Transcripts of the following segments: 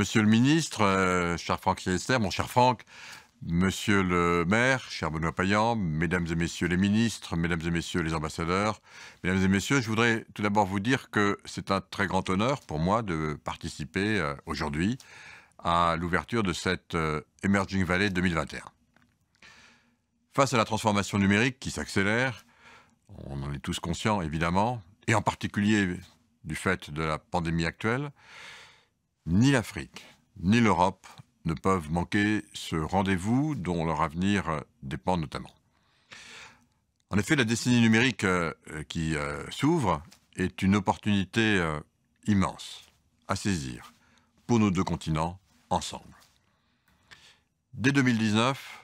Monsieur le ministre, euh, cher Franck Riester, mon cher Franck, monsieur le maire, cher Benoît Payan, mesdames et messieurs les ministres, mesdames et messieurs les ambassadeurs, mesdames et messieurs, je voudrais tout d'abord vous dire que c'est un très grand honneur pour moi de participer euh, aujourd'hui à l'ouverture de cette euh, Emerging Valley 2021. Face à la transformation numérique qui s'accélère, on en est tous conscients évidemment, et en particulier du fait de la pandémie actuelle, ni l'Afrique, ni l'Europe ne peuvent manquer ce rendez-vous dont leur avenir euh, dépend notamment. En effet, la décennie numérique euh, euh, qui s'ouvre est une opportunité immense à saisir pour nos deux continents ensemble. Dès 2019,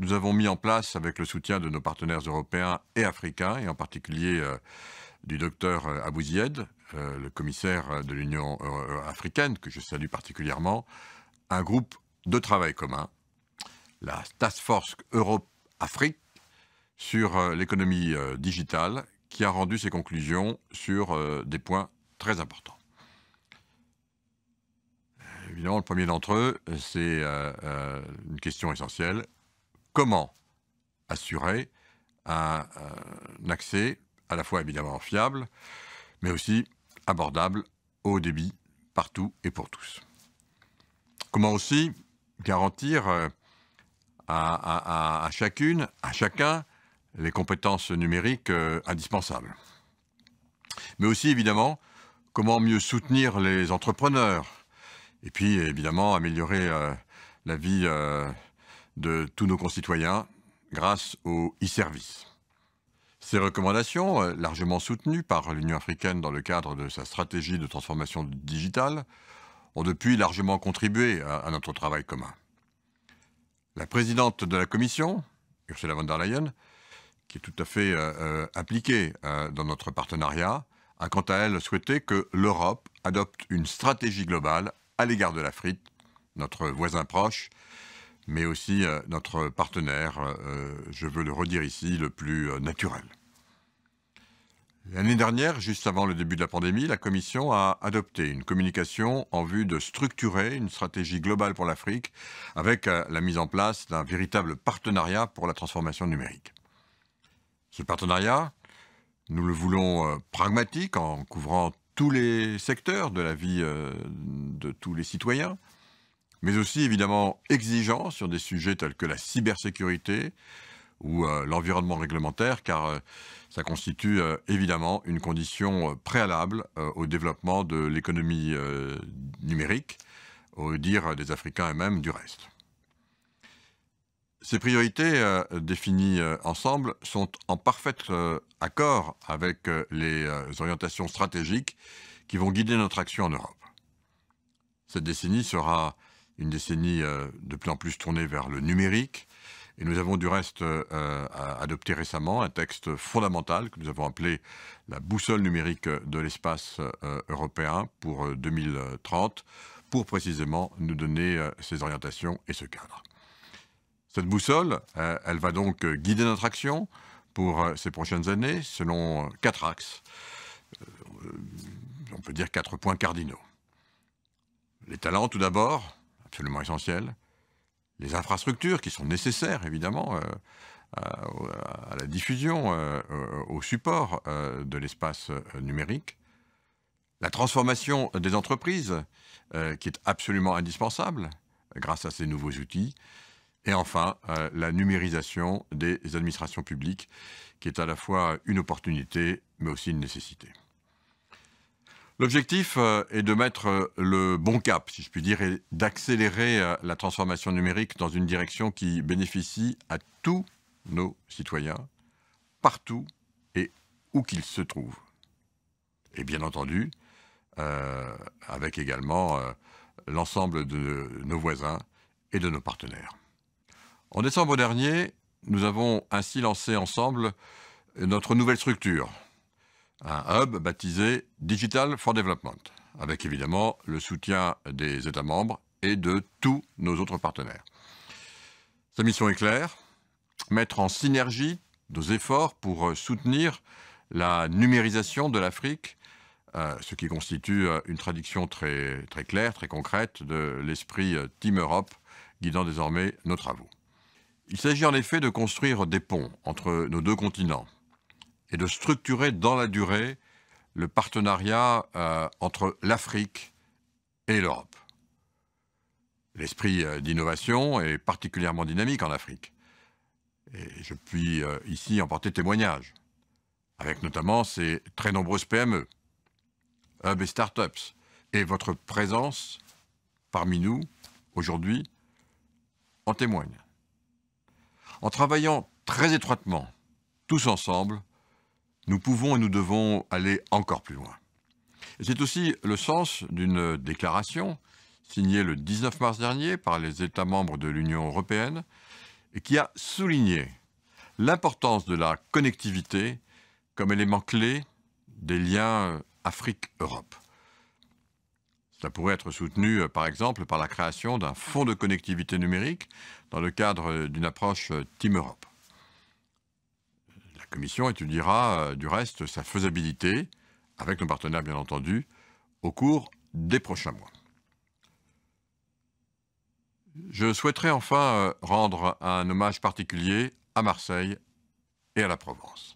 nous avons mis en place, avec le soutien de nos partenaires européens et africains, et en particulier du docteur euh, Abou Zied, euh, le commissaire de l'Union euh, africaine, que je salue particulièrement, un groupe de travail commun, la Task Force Europe-Afrique sur l'économie digitale, qui a rendu ses conclusions sur des points très importants. Évidemment, le premier d'entre eux, c'est une question essentielle. Comment assurer un accès à la fois évidemment fiable, mais aussi abordable, haut débit, partout et pour tous. Comment aussi garantir euh, à, chacune, à chacun, les compétences numériques euh, indispensables. Mais aussi, évidemment, comment mieux soutenir les entrepreneurs et puis, évidemment, améliorer euh, la vie de tous nos concitoyens grâce aux e-services. Ces recommandations, euh, largement soutenues par l'Union africaine dans le cadre de sa stratégie de transformation digitale, ont depuis largement contribué à, notre travail commun. La présidente de la Commission, Ursula von der Leyen, qui est tout à fait euh, euh, impliquée dans notre partenariat, a quant à elle souhaité que l'Europe adopte une stratégie globale à l'égard de l'Afrique, notre voisin proche, mais aussi euh, notre partenaire, euh, euh, je veux le redire ici, le plus naturel. L'année dernière, juste avant le début de la pandémie, la Commission a adopté une communication en vue de structurer une stratégie globale pour l'Afrique avec la mise en place d'un véritable partenariat pour la transformation numérique. Ce partenariat, nous le voulons pragmatique en couvrant tous les secteurs de la vie de tous les citoyens, mais aussi évidemment exigeant sur des sujets tels que la cybersécurité ou euh, l'environnement réglementaire, car euh, ça constitue euh, évidemment une condition préalable au développement de l'économie numérique, au dire des Africains et même du reste. Ces priorités définies ensemble sont en parfait accord avec les orientations stratégiques qui vont guider notre action en Europe. Cette décennie sera une décennie euh, de plus en plus tournée vers le numérique. Et nous avons du reste euh, adopté récemment un texte fondamental que nous avons appelé la boussole numérique de l'espace euh, européen pour 2030, pour précisément nous donner ces orientations et ce cadre. Cette boussole, elle va donc guider notre action pour ces prochaines années selon quatre axes, on peut dire quatre points cardinaux. Les talents tout d'abord, absolument essentiel, les infrastructures qui sont nécessaires évidemment euh, euh, à, la diffusion, euh, au support de l'espace numérique, la transformation des entreprises qui est absolument indispensable grâce à ces nouveaux outils, et enfin la numérisation des administrations publiques qui est à la fois une opportunité mais aussi une nécessité. L'objectif euh, est de mettre euh, le bon cap, si je puis dire, et d'accélérer euh, la transformation numérique dans une direction qui bénéficie à tous nos citoyens, partout et où qu'ils se trouvent. Et bien entendu, avec également l'ensemble de nos voisins et de nos partenaires. En décembre dernier, nous avons ainsi lancé ensemble notre nouvelle structure, un hub baptisé Digital for Development, avec évidemment le soutien des États membres et de tous nos autres partenaires. Sa mission est claire, mettre en synergie nos efforts pour euh, soutenir la numérisation de l'Afrique, euh, ce qui constitue euh, une traduction très, très claire, très concrète de l'esprit Team Europe guidant désormais nos travaux. Il s'agit en effet de construire des ponts entre nos deux continents, et de structurer dans la durée le partenariat euh, entre l'Afrique et l'Europe. L'esprit euh, d'innovation est particulièrement dynamique en Afrique. Et je puis euh, ici en porter témoignage, avec notamment ces très nombreuses PME, hubs et startups, et votre présence parmi nous aujourd'hui en témoigne. En travaillant très étroitement, tous ensemble, nous pouvons et nous devons aller encore plus loin. C'est aussi le sens d'une déclaration signée le 19 mars dernier par les États membres de l'Union européenne et qui a souligné l'importance de la connectivité comme élément clé des liens Afrique-Europe. Cela pourrait être soutenu, euh, par exemple, par la création d'un fonds de connectivité numérique dans le cadre d'une approche Team Europe. La commission étudiera euh, du reste sa faisabilité, avec nos partenaires bien entendu, au cours des prochains mois. Je souhaiterais enfin euh, rendre un hommage particulier à Marseille et à la Provence.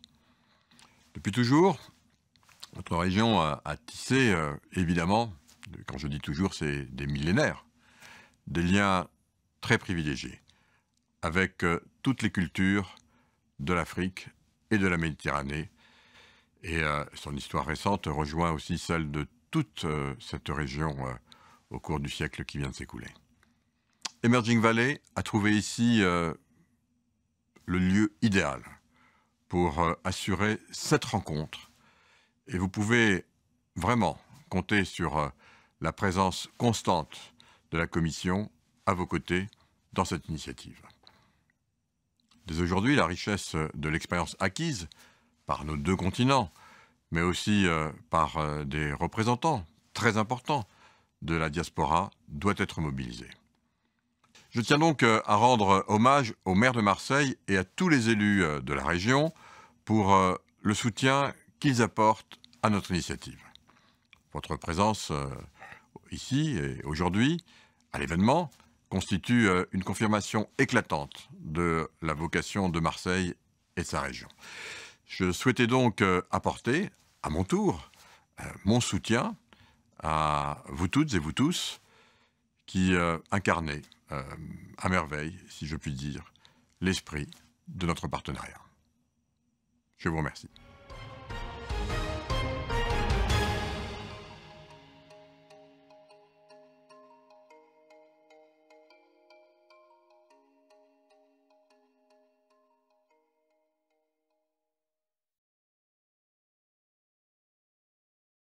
Depuis toujours, notre région a, tissé, euh, évidemment, quand je dis toujours, c'est des millénaires, des liens très privilégiés avec toutes les cultures de l'Afrique et de la Méditerranée. Et euh, son histoire récente rejoint aussi celle de toute euh, cette région euh, au cours du siècle qui vient de s'écouler. Emerging Valley a trouvé ici le lieu idéal pour assurer cette rencontre. Et vous pouvez vraiment compter sur la présence constante de la Commission à vos côtés dans cette initiative. Dès aujourd'hui, la richesse euh, de l'expérience acquise par nos deux continents, mais aussi euh, par euh, des représentants très importants de la diaspora, doit être mobilisée. Je tiens donc à rendre hommage au maire de Marseille et à tous les élus de la région pour le soutien qu'ils apportent à notre initiative. Votre présence ici et aujourd'hui à l'événement constitue euh, une confirmation éclatante de la vocation de Marseille et de sa région. Je souhaitais donc euh, apporter, à mon tour, euh, mon soutien à vous toutes et vous tous qui incarnez à merveille, si je puis dire, l'esprit de notre partenariat. Je vous remercie.